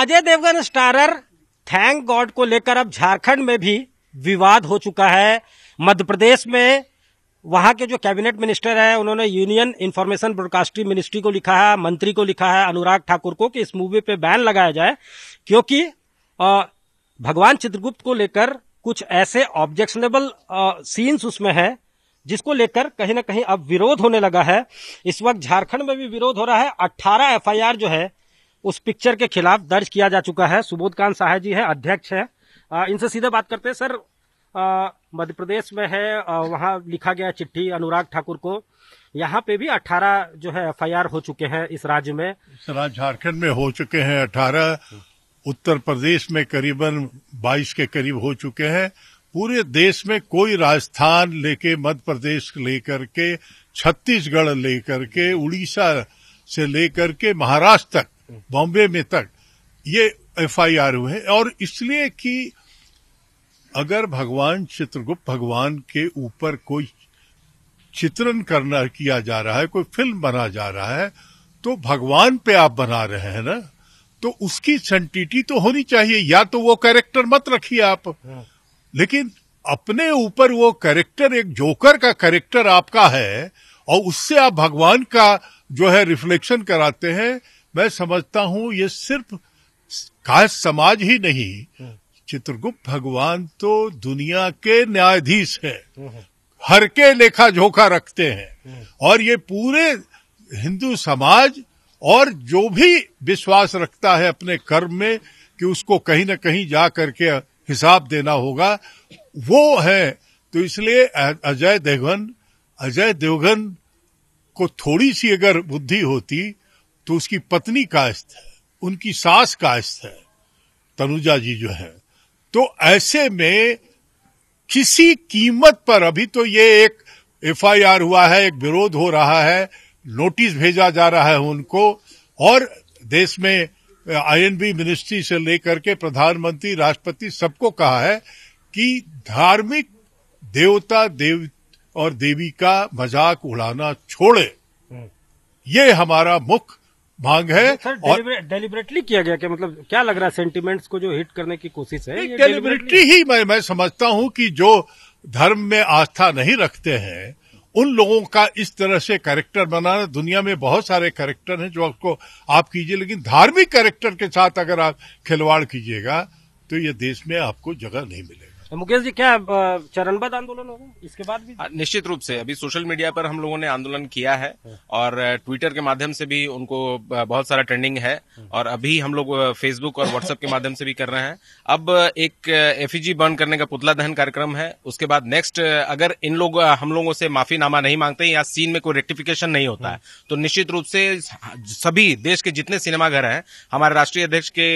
Ajay Devgn starrer thank god को लेकर अब झारखंड में भी विवाद हो चुका है मध्य प्रदेश में वहां के जो कैबिनेट मिनिस्टर हैं उन्होंने यूनियन इन्फॉर्मेशन ब्रॉडकास्टिंग मिनिस्ट्री को लिखा है मंत्री को लिखा है अनुराग ठाकुर को कि इस मूवी पे बैन लगाया जाए क्योंकि भगवान चित्रगुप्त को लेकर कुछ ऐसे ऑब्जेक्शनेबल सीन्स उसमें हैं जिसको लेकर कहीं ना कहीं अब विरोध होने लगा है इस वक्त झारखंड में भी विरोध हो रहा है 18 एफआईआर जो है उस पिक्चर के खिलाफ दर्ज किया जा चुका है कांत सहाय जी है अध्यक्ष है इनसे सीधे बात करते हैं सर मध्य प्रदेश में है वहाँ लिखा गया चिट्ठी अनुराग ठाकुर को यहाँ पे भी 18 जो है एफ हो चुके हैं इस राज्य में इस राज्य झारखंड में हो चुके हैं 18 उत्तर प्रदेश में करीबन 22 के करीब हो चुके हैं पूरे देश में कोई राजस्थान लेके मध्य प्रदेश लेकर के छत्तीसगढ़ लेकर के उड़ीसा से लेकर के महाराष्ट्र तक बॉम्बे में तक ये एफ आई आर हुए और इसलिए कि अगर भगवान चित्रगुप्त भगवान के ऊपर कोई चित्रण करना किया जा रहा है कोई फिल्म बना जा रहा है तो भगवान पे आप बना रहे हैं ना तो उसकी सेंटिटी तो होनी चाहिए या तो वो कैरेक्टर मत रखिए आप लेकिन अपने ऊपर वो कैरेक्टर एक जोकर का कैरेक्टर आपका है और उससे आप भगवान का जो है रिफ्लेक्शन कराते हैं मैं समझता हूं ये सिर्फ खास समाज ही नहीं हम्म। चित्रगुप्त भगवान तो दुनिया के न्यायाधीश है हम्म। हर के लेखा झोंका रखते हैं हम्म। और ये पूरे हिंदू समाज और जो भी विश्वास रखता है अपने कर्म में कि उसको कहीं ना कहीं जा करके हिसाब देना होगा वो है तो इसलिए अजय देवगन अजय देवगन को थोड़ी सी अगर बुद्धि होती तो उसकी पत्नी कायस्थ है उनकी सास कायस्थ है तनुजा जी जो है तो ऐसे में किसी कीमत पर अभी तो ये एक एफआईआर हुआ है एक विरोध हो रहा है नोटिस भेजा जा रहा है उनको और देश में आईएनबी मिनिस्ट्री से लेकर के प्रधानमंत्री राष्ट्रपति सबको कहा है कि धार्मिक देवता देव और देवी का मजाक उड़ाना छोड़े हम्म। ये हमारा मुख्य भाग है सर डेलिबरेटली किया गया क्या मतलब क्या लग रहा है सेंटिमेंट्स को जो हिट करने की कोशिश है डेलिबरेटली ही मैं मैं समझता हूं कि जो धर्म में आस्था नहीं रखते हैं उन लोगों का इस तरह से कैरेक्टर बनाना दुनिया में बहुत सारे कैरेक्टर हैं जो आपको आप कीजिए लेकिन धार्मिक कैरेक्टर के साथ अगर आप खिलवाड़ कीजिएगा तो ये देश में आपको जगह नहीं मिलेगा मुकेश जी क्या चरणबद्ध आंदोलन होगा इसके बाद भी हाँ, निश्चित रूप से अभी सोशल मीडिया पर हम लोगों ने आंदोलन किया है हाँ। और ट्विटर के माध्यम से भी उनको बहुत सारा ट्रेंडिंग है हाँ। और अभी हम लोग फेसबुक और व्हाट्सएप के माध्यम से भी कर रहे हैं अब एक एफईजी बर्न e करने का पुतला दहन कार्यक्रम है उसके बाद नेक्स्ट अगर इन लोग हम लोगों से माफीनामा नहीं मांगते या सीन में कोई रेक्टिफिकेशन नहीं होता है तो निश्चित रूप से सभी देश के जितने सिनेमाघर हैं हमारे राष्ट्रीय अध्यक्ष के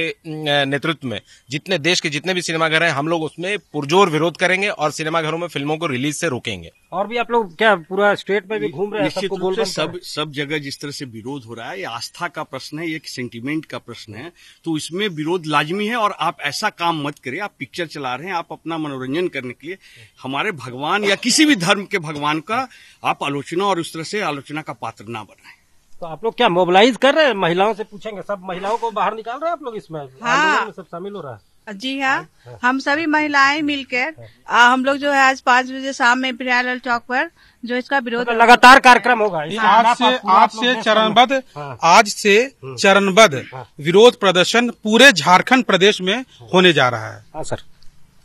नेतृत्व में जितने देश के जितने भी सिनेमाघर हैं हम लोग उसमें पुरजोर विरोध करेंगे और सिनेमाघरों में फिल्मों को रिलीज से रोकेंगे और भी आप लोग क्या पूरा स्टेट में भी घूम रहे हैं सबको बोल रहे सब सब जगह जिस तरह से विरोध हो रहा है ये आस्था का प्रश्न है ये सेंटिमेंट का प्रश्न है तो इसमें विरोध लाजमी है और आप ऐसा काम मत करें आप पिक्चर चला रहे हैं आप अपना मनोरंजन करने के लिए हमारे भगवान या किसी भी धर्म के भगवान का आप आलोचना और उस तरह से आलोचना का पात्र ना बनाए तो आप लोग क्या मोबालाइज कर रहे हैं महिलाओं से पूछेंगे सब महिलाओं को बाहर निकाल रहे हैं आप लोग इसमें हाँ। सब शामिल हो रहा है जी हाँ हम सभी महिलाएं मिलकर हम लोग जो है आज पाँच बजे शाम में प्रियालाल चौक पर जो इसका विरोध तो लगातार कार्यक्रम होगा आज से आज से चरणबद्ध हाँ। आज से चरणबद्ध विरोध प्रदर्शन पूरे झारखंड प्रदेश में होने जा रहा है हाँ, सर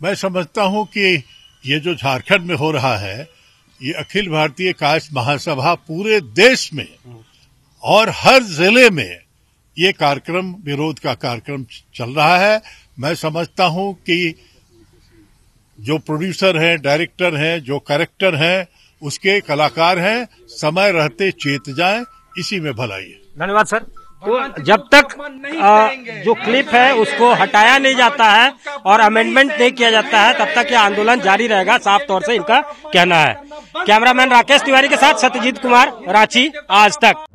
मैं समझता हूँ कि ये जो झारखंड में हो रहा है ये अखिल भारतीय कास्ट महासभा पूरे देश में और हर जिले में ये कार्यक्रम विरोध का कार्यक्रम चल रहा है मैं समझता हूं कि जो प्रोड्यूसर हैं डायरेक्टर हैं जो करेक्टर हैं उसके कलाकार हैं समय रहते चेत जाए इसी में भलाई है धन्यवाद सर तो जब तक आ, जो क्लिप है उसको हटाया नहीं जाता है और अमेंडमेंट नहीं किया जाता है तब तक ये आंदोलन जारी रहेगा साफ तौर से इनका कहना है कैमरामैन राकेश तिवारी के साथ सत्यजीत कुमार रांची आज तक